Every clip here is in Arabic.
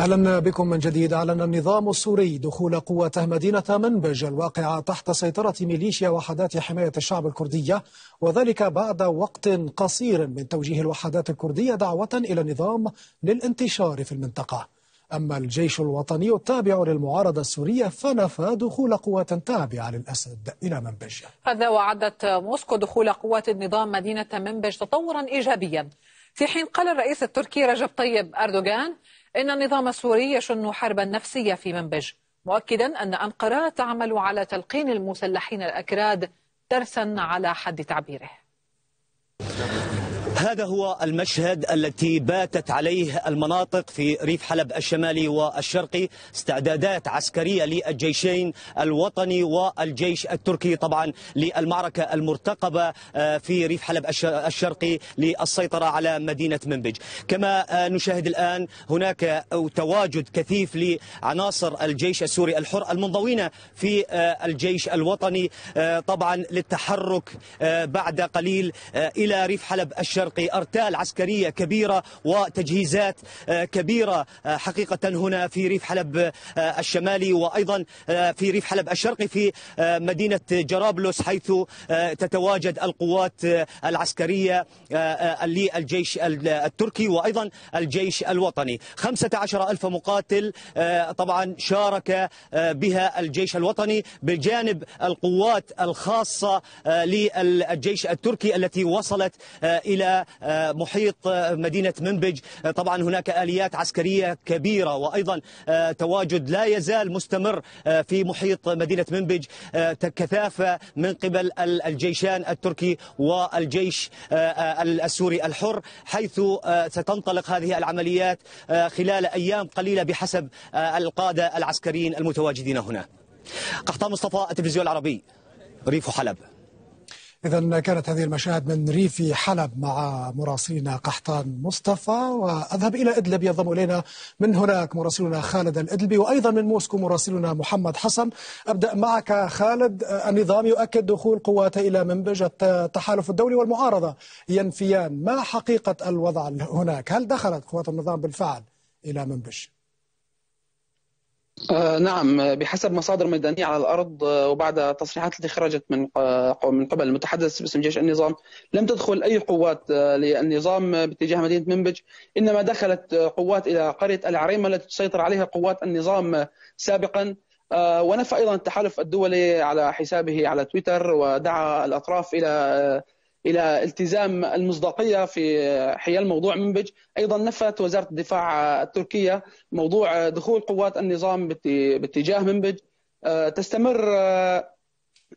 أهلا بكم من جديد أعلن النظام السوري دخول قواته مدينة منبج الواقعة تحت سيطرة ميليشيا وحدات حماية الشعب الكردية وذلك بعد وقت قصير من توجيه الوحدات الكردية دعوة إلى النظام للانتشار في المنطقة أما الجيش الوطني التابع للمعارضة السورية فنفى دخول قوات تابعة للأسد إلى منبج هذا وعدت موسكو دخول قوات النظام مدينة منبج تطورا إيجابيا في حين قال الرئيس التركي رجب طيب أردوغان إن النظام السوري يشن حربا نفسية في منبج مؤكدا أن أنقرة تعمل على تلقين المسلحين الأكراد درسا على حد تعبيره هذا هو المشهد التي باتت عليه المناطق في ريف حلب الشمالي والشرقي استعدادات عسكرية للجيشين الوطني والجيش التركي طبعا للمعركة المرتقبة آه، في ريف حلب الشرقي للسيطرة على مدينة منبج كما آه، نشاهد الآن هناك تواجد كثيف لعناصر الجيش السوري الحر المنضوين في آه، الجيش الوطني طبعا للتحرك بعد قليل إلى ريف حلب الشرقي برقي أرتال عسكرية كبيرة وتجهيزات آه، كبيرة آه، حقيقة هنا في ريف حلب آه، الشمالي وأيضا في ريف حلب الشرقي في مدينة جرابلس حيث تتواجد القوات العسكرية للجيش التركي وأيضا الجيش الوطني 15 ألف مقاتل طبعا شارك بها الجيش الوطني بجانب القوات الخاصة للجيش التركي التي وصلت إلى آه، محيط آه، مدينة منبج آه، طبعا هناك آليات عسكرية كبيرة وأيضا تواجد لا يزال مستمر في محيط مدينة منبج كثافة من قبل الجيشان التركي والجيش السوري الحر حيث ستنطلق هذه العمليات خلال أيام قليلة بحسب القادة العسكريين المتواجدين هنا قحطان مصطفى التلفزيون العربي ريف حلب إذا كانت هذه المشاهد من ريف حلب مع مراسلنا قحطان مصطفى وأذهب إلى إدلب ينضم إلينا من هناك مراسلنا خالد الإدلبي وأيضا من موسكو مراسلنا محمد حسن أبدأ معك خالد النظام يؤكد دخول قوات إلى منبج التحالف الدولي والمعارضة ينفيان ما حقيقة الوضع هناك هل دخلت قوات النظام بالفعل إلى منبج؟ آه، نعم بحسب مصادر ميدانية على الأرض آه، وبعد تصريحات التي خرجت من آه، من قبل المتحدث باسم جيش النظام لم تدخل أي قوات للنظام باتجاه مدينة منبج إنما دخلت قوات إلى قرية العريمة التي تسيطر عليها قوات النظام سابقا ونفى أيضا التحالف الدولي على حسابه على تويتر ودعا الأطراف إلى الى التزام المصداقيه في حيال موضوع منبج، ايضا نفت وزاره الدفاع التركيه موضوع دخول قوات النظام باتجاه منبج آه، تستمر آه،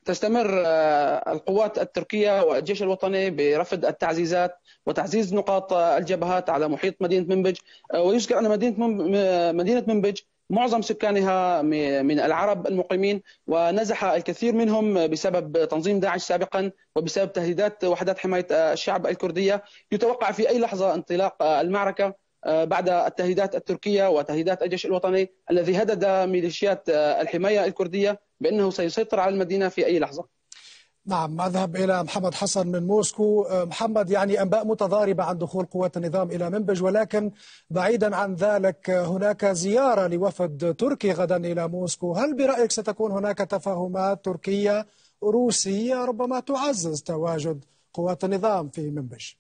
تستمر آه، القوات التركيه والجيش الوطني برفض التعزيزات وتعزيز نقاط الجبهات على محيط مدينه منبج ويذكر ان مدينه مدينه منبج معظم سكانها من العرب المقيمين ونزح الكثير منهم بسبب تنظيم داعش سابقا وبسبب تهديدات وحدات حماية الشعب الكردية يتوقع في أي لحظة انطلاق المعركة آه، بعد التهديدات التركية وتهديدات الجيش الوطني الذي هدد ميليشيات آه، الحماية الكردية بأنه سيسيطر على المدينة في أي لحظة نعم أذهب إلى محمد حسن من موسكو أه، محمد يعني أنباء متضاربة عن دخول قوات النظام إلى منبج ولكن بعيدا عن ذلك أه، هناك زيارة لوفد تركي غدا إلى موسكو هل برأيك ستكون هناك تفاهمات تركية روسية ربما تعزز تواجد قوات النظام في منبج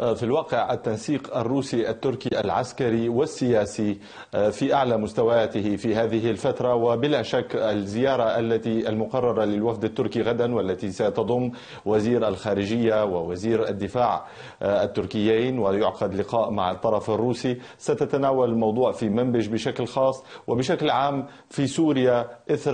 آه، في الواقع التنسيق الروسي التركي العسكري والسياسي آه، في أعلى مستوياته في هذه الفترة وبلا شك الزيارة التي المقررة للوفد التركي غدا والتي ستضم وزير الخارجية ووزير الدفاع آه، التركيين ويعقد لقاء مع الطرف الروسي ستتناول الموضوع في منبج بشكل خاص وبشكل عام في سوريا إثر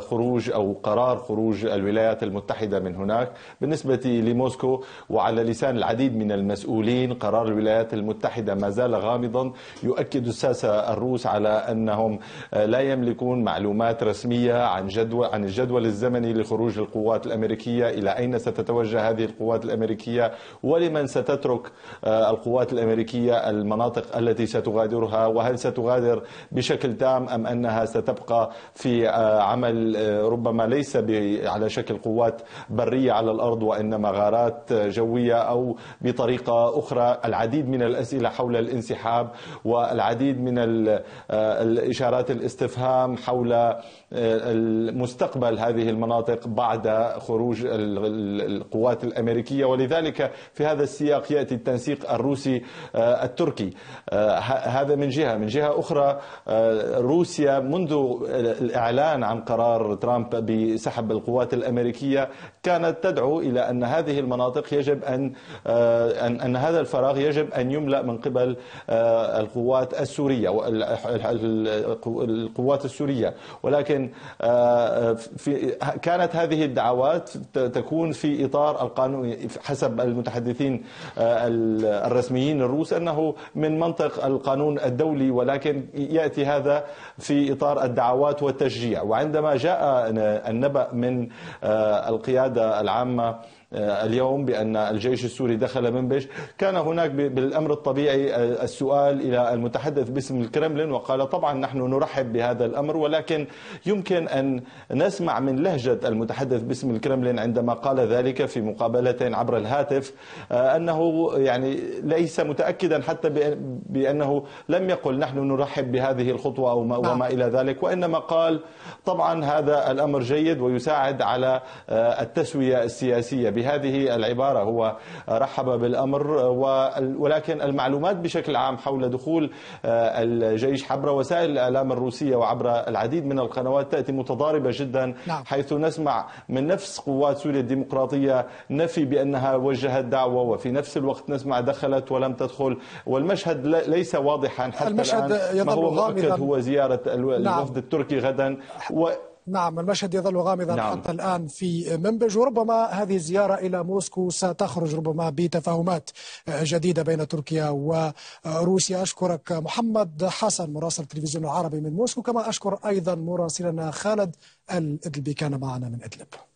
خروج أو قرار خروج الولايات المتحدة من هناك بالنسبة لموسكو وعلى لسان العديد من المسؤولين المسؤولين قرار الولايات المتحدة ما زال غامضا يؤكد الساسة الروس على أنهم آه، لا يملكون معلومات رسمية عن جدول عن الجدول الزمني لخروج القوات الأمريكية إلى أين ستتوجه هذه القوات الأمريكية ولمن ستترك آه، القوات الأمريكية المناطق التي ستغادرها وهل ستغادر بشكل تام أم أنها ستبقى في آه، عمل ربما ليس على شكل قوات برية على الأرض وإنما غارات جوية أو بطريقة بطريقة أخرى العديد من الأسئلة حول الانسحاب والعديد من آه، الإشارات الاستفهام حول آه، مستقبل هذه المناطق بعد خروج القوات الأمريكية ولذلك في هذا السياق يأتي التنسيق الروسي آه، التركي هذا من جهة من جهة أخرى روسيا منذ الإعلان عن قرار ترامب بسحب القوات الأمريكية كانت تدعو إلى أن هذه المناطق يجب أن أن, أن هذا الفراغ يجب أن يملأ من قبل آه، القوات السورية القوات السورية ولكن آه، في كانت هذه الدعوات تكون في إطار القانون حسب المتحدثين آه، الرسميين الروس أنه من منطق القانون الدولي ولكن يأتي هذا في إطار الدعوات والتشجيع وعندما جاء النبأ من القيادة العامة آه، اليوم بأن الجيش السوري دخل منبج كان هناك بالأمر الطبيعي آه، السؤال إلى المتحدث باسم الكرملين وقال طبعا نحن نرحب بهذا الأمر ولكن يمكن أن نسمع من لهجة المتحدث باسم الكرملين عندما قال ذلك في مقابلة عبر الهاتف آه، أنه يعني ليس متأكدا حتى بأنه لم يقل نحن نرحب بهذه الخطوة او وما نعم. إلى ذلك وإنما قال طبعا هذا الأمر جيد ويساعد على التسوية السياسية به بهذه العبارة هو رحب بالأمر ولكن المعلومات بشكل عام حول دخول آه، الجيش عبر وسائل الإعلام الروسية وعبر العديد من القنوات تأتي متضاربة جدا نعم. حيث نسمع من نفس قوات سوريا الديمقراطية نفي بأنها وجهت دعوة وفي نفس الوقت نسمع دخلت ولم تدخل والمشهد ليس واضحا حتى المشهد الآن ما هو مؤكد هو زيارة نعم. الوفد نعم. التركي غدا و نعم المشهد يظل غامضا نعم. حتى الآن في منبج وربما هذه الزيارة إلى موسكو ستخرج ربما بتفاهمات جديدة بين تركيا وروسيا أشكرك محمد حسن مراسل التلفزيون العربي من موسكو كما أشكر أيضا مراسلنا خالد الإدلبي كان معنا من إدلب